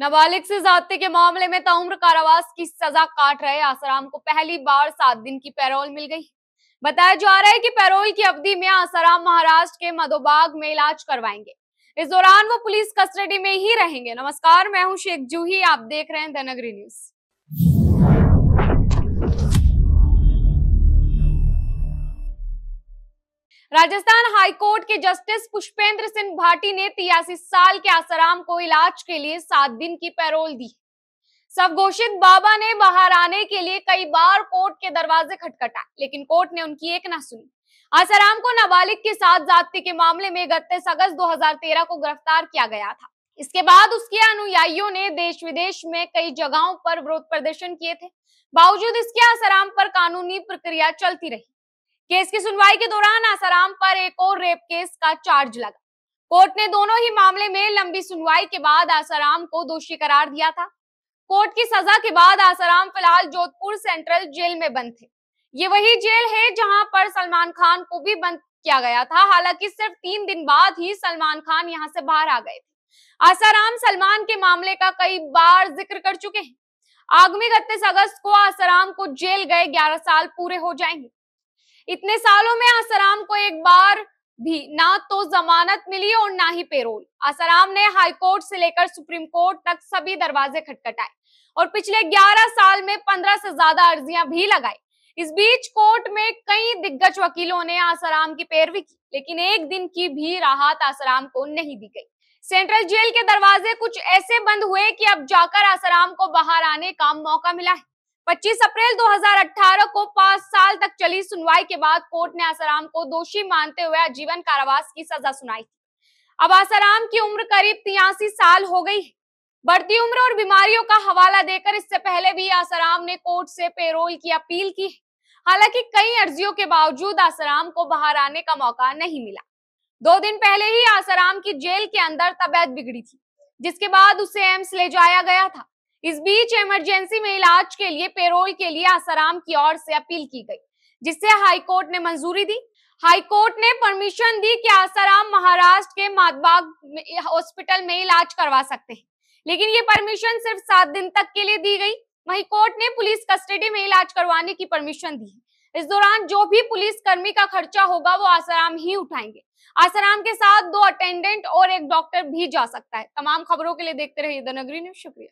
नाबालिग से जाते के मामले में ताउम्र तो कारावास की सजा काट रहे आसाराम को पहली बार सात दिन की पैरोल मिल गई बताया जा रहा है कि पैरोल की अवधि में आसाराम महाराष्ट्र के मधोबाग में इलाज करवाएंगे इस दौरान वो पुलिस कस्टडी में ही रहेंगे नमस्कार मैं हूं शेख जूही आप देख रहे हैं धनगरी न्यूज राजस्थान हाईकोर्ट के जस्टिस पुष्पेंद्र सिंह भाटी ने तिरासी साल के आसाराम को इलाज के लिए सात दिन की पैरोल दी सब घोषित बाबा ने बाहर आने के लिए कई बार कोर्ट के दरवाजे खटखटाए लेकिन कोर्ट ने उनकी एक ना सुनी आसाराम को नाबालिग के साथ जाति के मामले में इकतीस अगस्त 2013 को गिरफ्तार किया गया था इसके बाद उसके अनुयायियों ने देश विदेश में कई जगहों पर विरोध प्रदर्शन किए थे बावजूद इसके आसाराम पर कानूनी प्रक्रिया चलती रही केस की सुनवाई के दौरान आसाराम पर एक और रेप केस का चार्ज लगा कोर्ट ने दोनों ही मामले में लंबी सुनवाई के बाद आसाराम को दोषी करार दिया था कोर्ट की सजा के बाद आसाराम फिलहाल जोधपुर सेंट्रल जेल में बंद थे ये वही जेल है जहां पर सलमान खान को भी बंद किया गया था हालांकि सिर्फ तीन दिन बाद ही सलमान खान यहां से बाहर आ गए थे आसाराम सलमान के मामले का कई बार जिक्र कर चुके हैं आगामी इकतीस अगस्त को आसाराम को जेल गए ग्यारह साल पूरे हो जाएंगे इतने सालों में आसाराम को एक बार भी ना तो जमानत मिली और ना ही पेरोल आसाराम ने हाईकोर्ट से लेकर सुप्रीम कोर्ट तक सभी दरवाजे खटखटाए और पिछले 11 साल में 15 से ज्यादा अर्जियां भी लगाई इस बीच कोर्ट में कई दिग्गज वकीलों ने आसाराम की पैरवी की लेकिन एक दिन की भी राहत आसाराम को नहीं दी गई सेंट्रल जेल के दरवाजे कुछ ऐसे बंद हुए कि अब जाकर आसाराम को बाहर आने का मौका मिला है 25 अप्रैल 2018 को पांच साल तक चली सुनवाई के बाद कोर्ट ने आसाराम को दोषी मानते हुए आजीवन कारावास की सजा सुनाई थी अब आसाराम की उम्र करीब तिरासी साल हो गई बढ़ती उम्र और बीमारियों का हवाला देकर इससे पहले भी आसाराम ने कोर्ट से पेरोल की अपील की हालांकि कई अर्जियों के बावजूद आसाराम को बाहर आने का मौका नहीं मिला दो दिन पहले ही आसाराम की जेल के अंदर तबियत बिगड़ी थी जिसके बाद उसे एम्स ले जाया गया था इस बीच इमरजेंसी में इलाज के लिए पेरोल के लिए आसाराम की ओर से अपील की गई जिससे हाईकोर्ट ने मंजूरी दी हाईकोर्ट ने परमिशन दी कि आसाराम महाराष्ट्र के मातबाग हॉस्पिटल में इलाज करवा सकते हैं लेकिन ये परमिशन सिर्फ सात दिन तक के लिए दी गई वही कोर्ट ने पुलिस कस्टडी में इलाज करवाने की परमिशन दी है इस दौरान जो भी पुलिस कर्मी का खर्चा होगा वो आसाराम ही उठाएंगे आसाराम के साथ दो अटेंडेंट और एक डॉक्टर भी जा सकता है तमाम खबरों के लिए देखते रहिए द नगरी न्यूज शुक्रिया